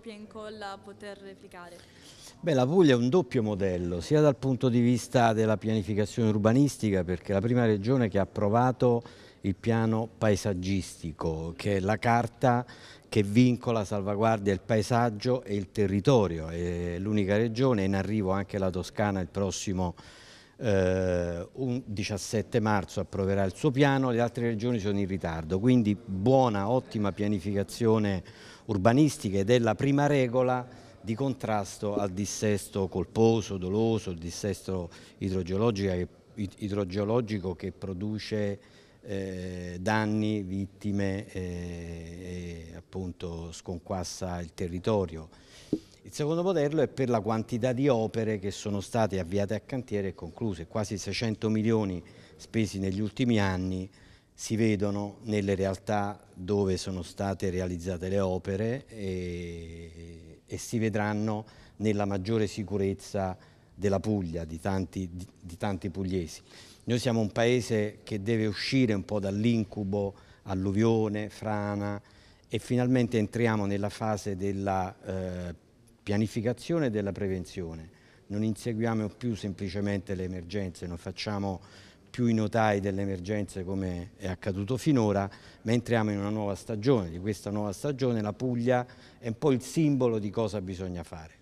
copia e incolla poter replicare? Beh, la Puglia è un doppio modello, sia dal punto di vista della pianificazione urbanistica, perché è la prima regione che ha approvato il piano paesaggistico, che è la carta che vincola salvaguardia il paesaggio e il territorio, è l'unica regione, in arrivo anche la Toscana il prossimo eh, un 17 marzo approverà il suo piano, le altre regioni sono in ritardo, quindi buona, ottima pianificazione urbanistica ed è la prima regola di contrasto al dissesto colposo, doloso, il dissesto idrogeologico che produce eh, danni, vittime eh, e appunto sconquassa il territorio. Il secondo modello è per la quantità di opere che sono state avviate a cantiere e concluse, quasi 600 milioni spesi negli ultimi anni si vedono nelle realtà dove sono state realizzate le opere e, e si vedranno nella maggiore sicurezza della Puglia, di tanti, di, di tanti, pugliesi. Noi siamo un paese che deve uscire un po' dall'incubo alluvione, frana e finalmente entriamo nella fase della eh, pianificazione della prevenzione. Non inseguiamo più semplicemente le emergenze, non facciamo più i notai delle emergenze come è accaduto finora, ma entriamo in una nuova stagione. Di questa nuova stagione la Puglia è un po' il simbolo di cosa bisogna fare.